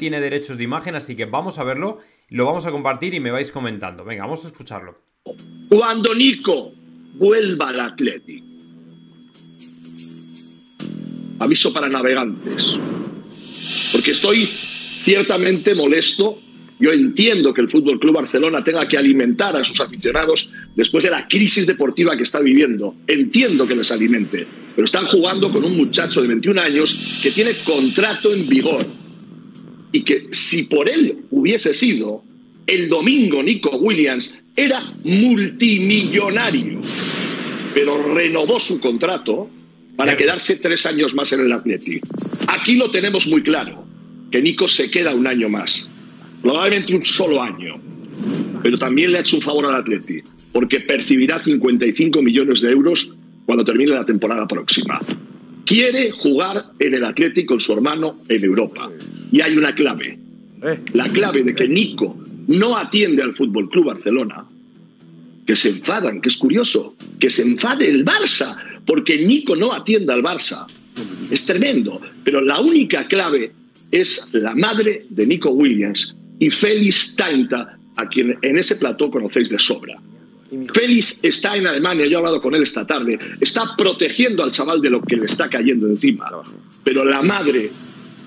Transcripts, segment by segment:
tiene derechos de imagen, así que vamos a verlo, lo vamos a compartir y me vais comentando. Venga, vamos a escucharlo. Cuando Nico vuelva al Atlético. Aviso para navegantes. Porque estoy ciertamente molesto. Yo entiendo que el Fútbol Club Barcelona tenga que alimentar a sus aficionados después de la crisis deportiva que está viviendo. Entiendo que les alimente, pero están jugando con un muchacho de 21 años que tiene contrato en vigor y que si por él hubiese sido, el domingo Nico Williams era multimillonario, pero renovó su contrato para quedarse tres años más en el Atleti. Aquí lo tenemos muy claro, que Nico se queda un año más, probablemente un solo año, pero también le ha hecho un favor al Atleti, porque percibirá 55 millones de euros cuando termine la temporada próxima quiere jugar en el Atlético con su hermano en Europa. Y hay una clave. Eh. La clave de que Nico no atiende al Fútbol Club Barcelona, que se enfadan, que es curioso, que se enfade el Barça porque Nico no atienda al Barça. Es tremendo, pero la única clave es la madre de Nico Williams y Félix Tainta, a quien en ese plató conocéis de sobra. Félix está en Alemania, yo he hablado con él esta tarde, está protegiendo al chaval de lo que le está cayendo encima. Pero la madre,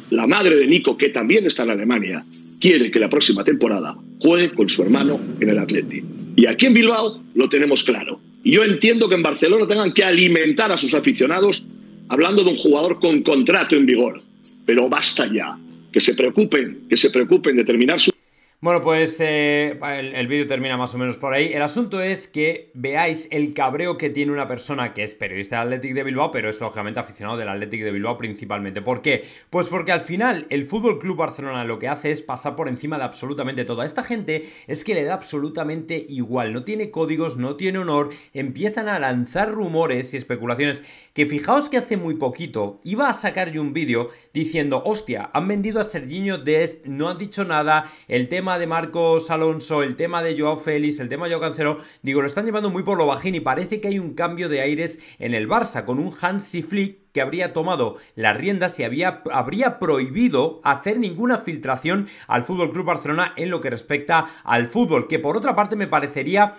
la madre de Nico, que también está en Alemania, quiere que la próxima temporada juegue con su hermano en el Atlético. Y aquí en Bilbao lo tenemos claro. Y yo entiendo que en Barcelona tengan que alimentar a sus aficionados hablando de un jugador con contrato en vigor. Pero basta ya. Que se preocupen, que se preocupen de terminar su... Bueno, pues eh, el, vídeo termina más o menos por ahí. El asunto es que veáis el cabreo que tiene una persona que es periodista de Athletic de Bilbao, pero es lógicamente aficionado del Athletic de Bilbao principalmente. ¿Por qué? Pues porque al final el Fútbol Club Barcelona lo que hace es pasar por encima de absolutamente toda esta gente es que le da absolutamente igual. No tiene códigos, no tiene honor. Empiezan a lanzar rumores y especulaciones. Que fijaos que hace muy poquito iba a sacar yo un vídeo diciendo: Hostia, han vendido a Serginho Dest, no han dicho nada, el tema de Marcos Alonso, el tema de Joao Félix, el tema de Joao Cancelo, digo, lo están llevando muy por lo bajín y parece que hay un cambio de aires en el Barça con un Hansi Flick que habría tomado las riendas y había, habría prohibido hacer ninguna filtración al Fútbol Club Barcelona en lo que respecta al fútbol, que por otra parte me parecería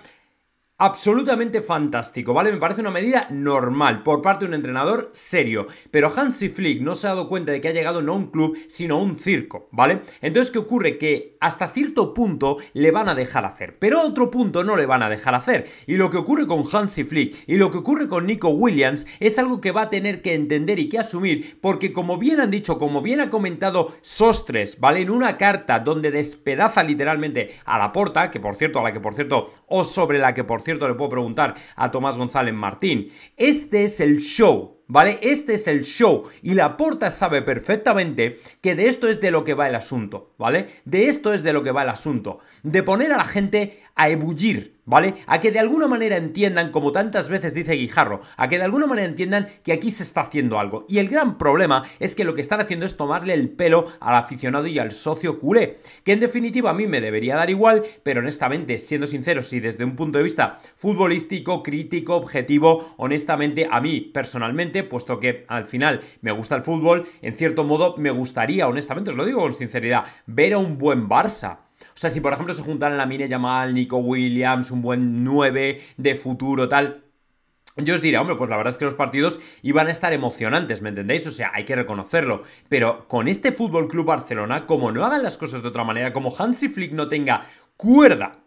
absolutamente fantástico, ¿vale? Me parece una medida normal por parte de un entrenador serio. Pero Hansi Flick no se ha dado cuenta de que ha llegado no a un club, sino a un circo, ¿vale? Entonces, ¿qué ocurre? Que hasta cierto punto le van a dejar hacer, pero a otro punto no le van a dejar hacer. Y lo que ocurre con Hansi Flick y lo que ocurre con Nico Williams es algo que va a tener que entender y que asumir, porque como bien han dicho, como bien ha comentado Sostres, ¿vale? En una carta donde despedaza literalmente a la porta, que por cierto, a la que por cierto, o sobre la que por cierto, le puedo preguntar a Tomás González Martín. Este es el show, ¿vale? Este es el show y la porta sabe perfectamente que de esto es de lo que va el asunto, ¿vale? De esto es de lo que va el asunto. De poner a la gente a ebullir, ¿vale? A que de alguna manera entiendan, como tantas veces dice Guijarro, a que de alguna manera entiendan que aquí se está haciendo algo. Y el gran problema es que lo que están haciendo es tomarle el pelo al aficionado y al socio culé, que en definitiva a mí me debería dar igual, pero honestamente, siendo sinceros y desde un punto de vista futbolístico, crítico, objetivo, honestamente a mí personalmente, puesto que al final me gusta el fútbol, en cierto modo me gustaría, honestamente, os lo digo con sinceridad, ver a un buen Barça. O sea, si por ejemplo se juntan la Mine al Nico Williams, un buen 9 de futuro, tal, yo os diré, hombre, pues la verdad es que los partidos iban a estar emocionantes, ¿me entendéis? O sea, hay que reconocerlo. Pero con este Fútbol Club Barcelona, como no hagan las cosas de otra manera, como Hansi Flick no tenga cuerda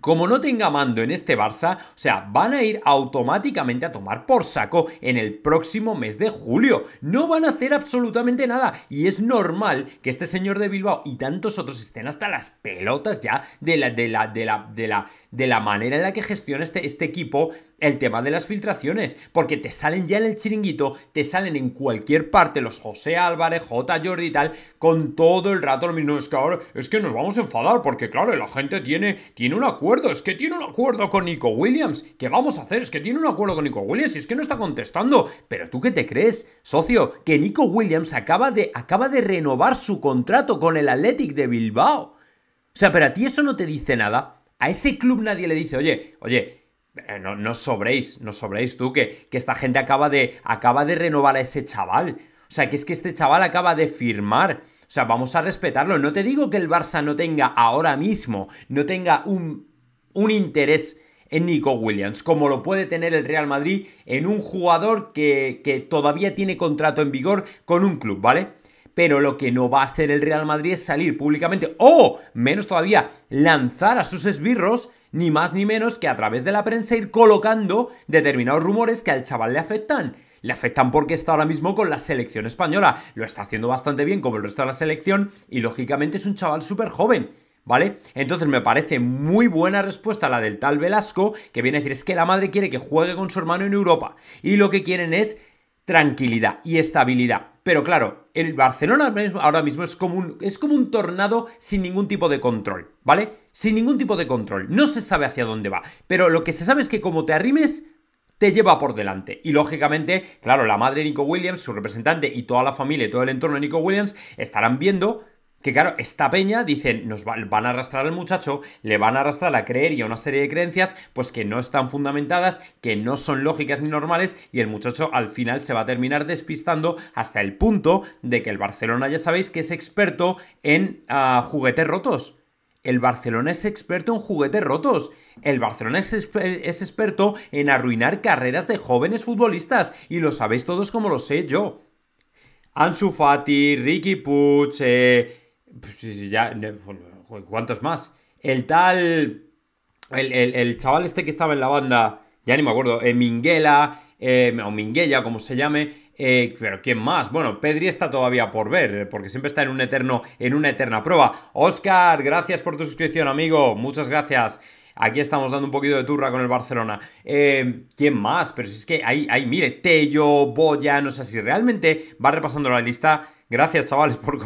como no tenga mando en este Barça, o sea, van a ir automáticamente a tomar por saco en el próximo mes de julio. No van a hacer absolutamente nada. Y es normal que este señor de Bilbao y tantos otros estén hasta las pelotas ya de la, de la, de la, de la, de la manera en la que gestiona este, este equipo el tema de las filtraciones, porque te salen ya en el chiringuito, te salen en cualquier parte los José Álvarez, J. Jordi y tal, con todo el rato lo mismo. Es que ahora, es que nos vamos a enfadar, porque claro, la gente tiene, tiene un acuerdo, es que tiene un acuerdo con Nico Williams. ¿Qué vamos a hacer? Es que tiene un acuerdo con Nico Williams y es que no está contestando. Pero tú qué te crees, socio, que Nico Williams acaba de, acaba de renovar su contrato con el Athletic de Bilbao. O sea, pero a ti eso no te dice nada. A ese club nadie le dice, oye, oye, eh, no, sobréis, no sobréis tú, que, esta gente acaba de, acaba de renovar a ese chaval. O sea, que es que este chaval acaba de firmar. O sea, vamos a respetarlo. No te digo que el Barça no tenga ahora mismo, no tenga un, interés en Nico Williams, como lo puede tener el Real Madrid en un jugador que, que todavía tiene contrato en vigor con un club, ¿vale? pero lo que no va a hacer el Real Madrid es salir públicamente o, menos todavía, lanzar a sus esbirros ni más ni menos que a través de la prensa ir colocando determinados rumores que al chaval le afectan. Le afectan porque está ahora mismo con la selección española. Lo está haciendo bastante bien como el resto de la selección y lógicamente es un chaval súper joven. ¿Vale? Entonces me parece muy buena respuesta la del tal Velasco, que viene a decir es que la madre quiere que juegue con su hermano en Europa. Y lo que quieren es tranquilidad y estabilidad. Pero claro, el Barcelona ahora mismo, es, como es como un tornado sin ningún tipo de control, ¿vale? Sin ningún tipo de control. No se sabe hacia dónde va. Pero lo que se sabe es que como te arrimes, te lleva por delante. Y lógicamente, claro, la madre de Nico Williams, su representante y toda la familia y todo el entorno de Nico Williams estarán viendo que claro, esta peña dicen, nos van a arrastrar al muchacho, le van a arrastrar a creer y a una serie de creencias, pues que no están fundamentadas, que no son lógicas ni normales, y el muchacho al final se va a terminar despistando hasta el punto de que el Barcelona, ya sabéis, que es experto en ah, juguetes rotos. El Barcelona es experto en juguetes rotos. El Barcelona es, experto en arruinar carreras de jóvenes futbolistas, y lo sabéis todos como lo sé yo. Ansu Fati, Ricky Puche pues, ya, ¿cuántos más? El tal. El, chaval este que estaba en la banda, ya ni me acuerdo, eh, Minguela, eh, o Minguella, como se llame. Eh, pero ¿quién más? Bueno, Pedri está todavía por ver, porque siempre está en un eterno, en una eterna prueba. Oscar, gracias por tu suscripción, amigo. Muchas gracias. Aquí estamos dando un poquito de turra con el Barcelona. ¿Quién más? Pero si es que hay, hay, mire, Tello, Boya, no sé si realmente va repasando la lista. Gracias, chavales, por,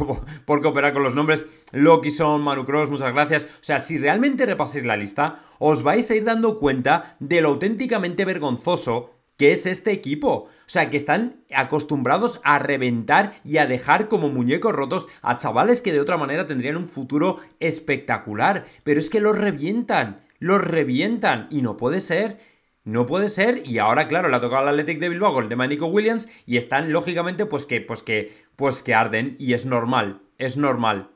cooperar con los nombres. Loki son, Manu Cross, muchas gracias. O sea, si realmente repasáis la lista, os vais a ir dando cuenta de lo auténticamente vergonzoso que es este equipo. O sea, que están acostumbrados a reventar y a dejar como muñecos rotos a chavales que de otra manera tendrían un futuro espectacular. Pero es que los revientan, los revientan y no puede ser. No puede ser, y ahora, claro, le ha tocado al Athletic de Bilbao el tema de Nico Williams, y están, lógicamente, pues que, pues que pues que arden y es normal, es normal,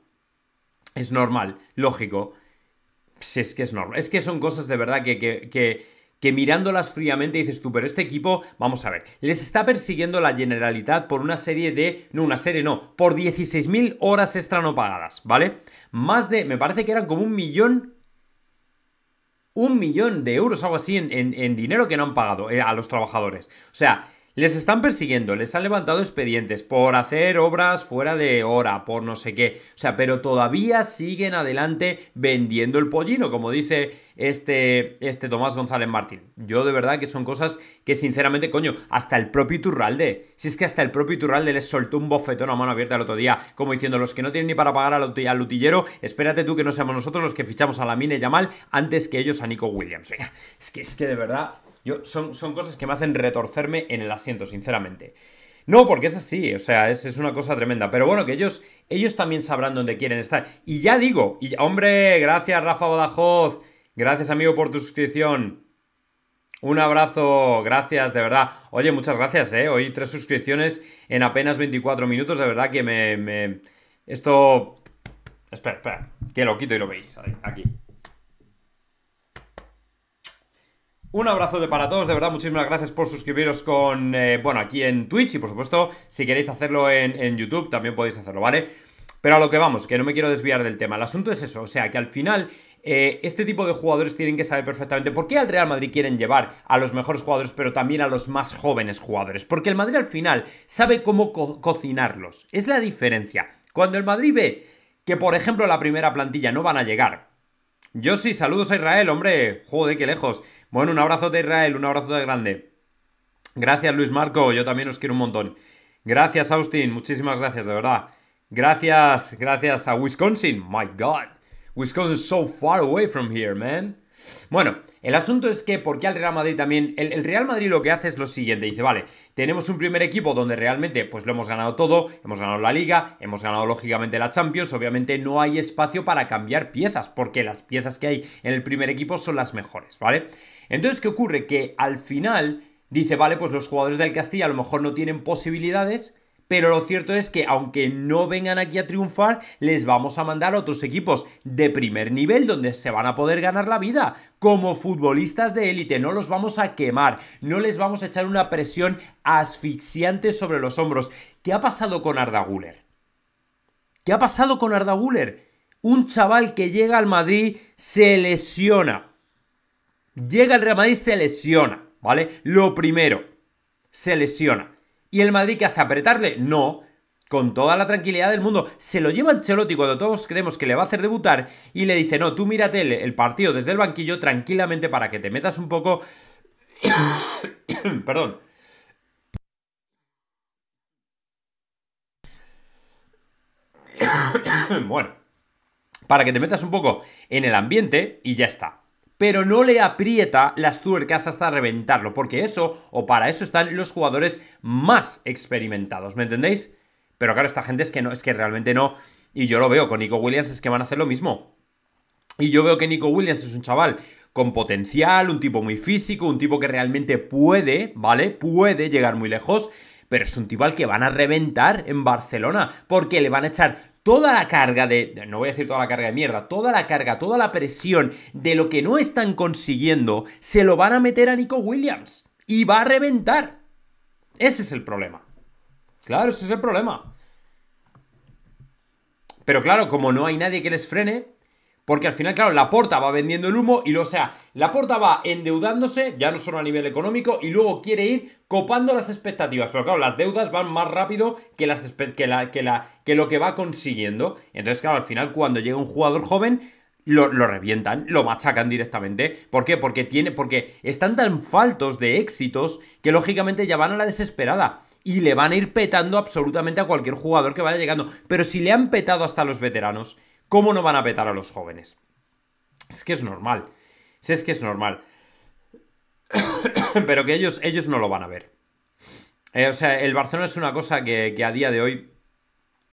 es normal, lógico. Si pues es que es normal, es que son cosas de verdad que, que, mirándolas fríamente dices tú, pero este equipo, vamos a ver, les está persiguiendo la generalidad por una serie de, no, una serie no, por 16.000 horas extra no pagadas, ¿vale? Más de, me parece que eran como un millón un millón de euros, algo así, en, dinero que no han pagado eh, a los trabajadores. O sea, les están persiguiendo, les han levantado expedientes por hacer obras fuera de hora, por no sé qué. O sea, pero todavía siguen adelante vendiendo el pollino, como dice este, este Tomás González Martín. Yo de verdad que son cosas que sinceramente, coño, hasta el propio Iturralde, si es que hasta el propio Iturralde les soltó un bofetón a mano abierta el otro día, como diciendo, los que no tienen ni para pagar al, lutillero, espérate tú que no seamos nosotros los que fichamos a la Mine Yamal antes que ellos a Nico Williams. Venga, es que, es que de verdad son, cosas que me hacen retorcerme en el asiento, sinceramente. No, porque es así, o sea, es, es, una cosa tremenda. Pero bueno, que ellos, ellos también sabrán dónde quieren estar. Y ya digo, y, hombre, gracias Rafa Badajoz, gracias amigo por tu suscripción. Un abrazo, gracias, de verdad. Oye, muchas gracias, ¿eh? Hoy tres suscripciones en apenas 24 minutos, de verdad que me... me... Esto... Espera, espera, que lo quito y lo veis, aquí. Un de para todos, de verdad, muchísimas gracias por suscribiros con, eh, bueno, aquí en Twitch y por supuesto, si queréis hacerlo en, YouTube, también podéis hacerlo, ¿vale? Pero a lo que vamos, que no me quiero desviar del tema. El asunto es eso, o sea, que al final eh, este tipo de jugadores tienen que saber perfectamente por qué al Real Madrid quieren llevar a los mejores jugadores, pero también a los más jóvenes jugadores. Porque el Madrid al final sabe cómo cocinarlos. Es la diferencia. Cuando el Madrid ve que, por ejemplo, la primera plantilla no van a llegar, yo sí, saludos a Israel, hombre. Joder, qué lejos. Bueno, un abrazo de Israel, un abrazo de grande. Gracias, Luis Marco. Yo también os quiero un montón. Gracias, Austin. Muchísimas gracias, de verdad. Gracias, gracias a Wisconsin. My God. Wisconsin is so far away from here, man. Bueno, el asunto es que, porque al Real Madrid también, el, Real Madrid lo que hace es lo siguiente, dice, vale, tenemos un primer equipo donde realmente pues lo hemos ganado todo, hemos ganado la liga, hemos ganado lógicamente la Champions, obviamente no hay espacio para cambiar piezas, porque las piezas que hay en el primer equipo son las mejores, ¿vale? Entonces, ¿qué ocurre? Que al final dice, vale, pues los jugadores del Castilla a lo mejor no tienen posibilidades pero lo cierto es que aunque no vengan aquí a triunfar, les vamos a mandar a otros equipos de primer nivel donde se van a poder ganar la vida como futbolistas de élite, no los vamos a quemar, no les vamos a echar una presión asfixiante sobre los hombros. ¿Qué ha pasado con Arda ¿Qué ha pasado con Arda Un chaval que llega al Madrid se lesiona. Llega al Real Madrid se lesiona, ¿vale? Lo primero, se lesiona. ¿Y el Madrid qué hace? ¿Apretarle? No. Con toda la tranquilidad del mundo. Se lo lleva Ancelotti cuando todos creemos que le va a hacer debutar y le dice, no, tú mírate el partido desde el banquillo tranquilamente para que te metas un poco... Perdón. bueno. Para que te metas un poco en el ambiente y ya está pero no le aprieta las tuercas hasta reventarlo, porque eso o para eso están los jugadores más experimentados, ¿me entendéis? Pero claro, esta gente es que no, es que realmente no. Y yo lo veo, con Nico Williams es que van a hacer lo mismo. Y yo veo que Nico Williams es un chaval con potencial, un tipo muy físico, un tipo que realmente puede, ¿vale? Puede llegar muy lejos, pero es un tipo al que van a reventar en Barcelona, porque le van a echar toda la carga de, no voy a decir toda la carga de mierda, toda la carga, toda la presión de lo que no están consiguiendo, se lo van a meter a Nico Williams y va a reventar. Ese es el problema. Claro, ese es el problema. Pero claro, como no hay nadie que les frene, porque al final, claro, la porta va vendiendo el humo y lo sea, la porta va endeudándose, ya no solo a nivel económico, y luego quiere ir copando las expectativas. Pero claro, las deudas van más rápido que, las, que, lo que va consiguiendo. Entonces, claro, al final, cuando llega un jugador joven, lo, revientan, lo machacan directamente. ¿Por qué? Porque tiene, porque están tan faltos de éxitos que lógicamente ya van a la desesperada. Y le van a ir petando absolutamente a cualquier jugador que vaya llegando. Pero si le han petado hasta los veteranos, ¿Cómo no van a petar a los jóvenes? Es que es normal. sí es que es normal. Pero que ellos, ellos no lo van a ver. Eh, o sea, el Barcelona es una cosa que a día de hoy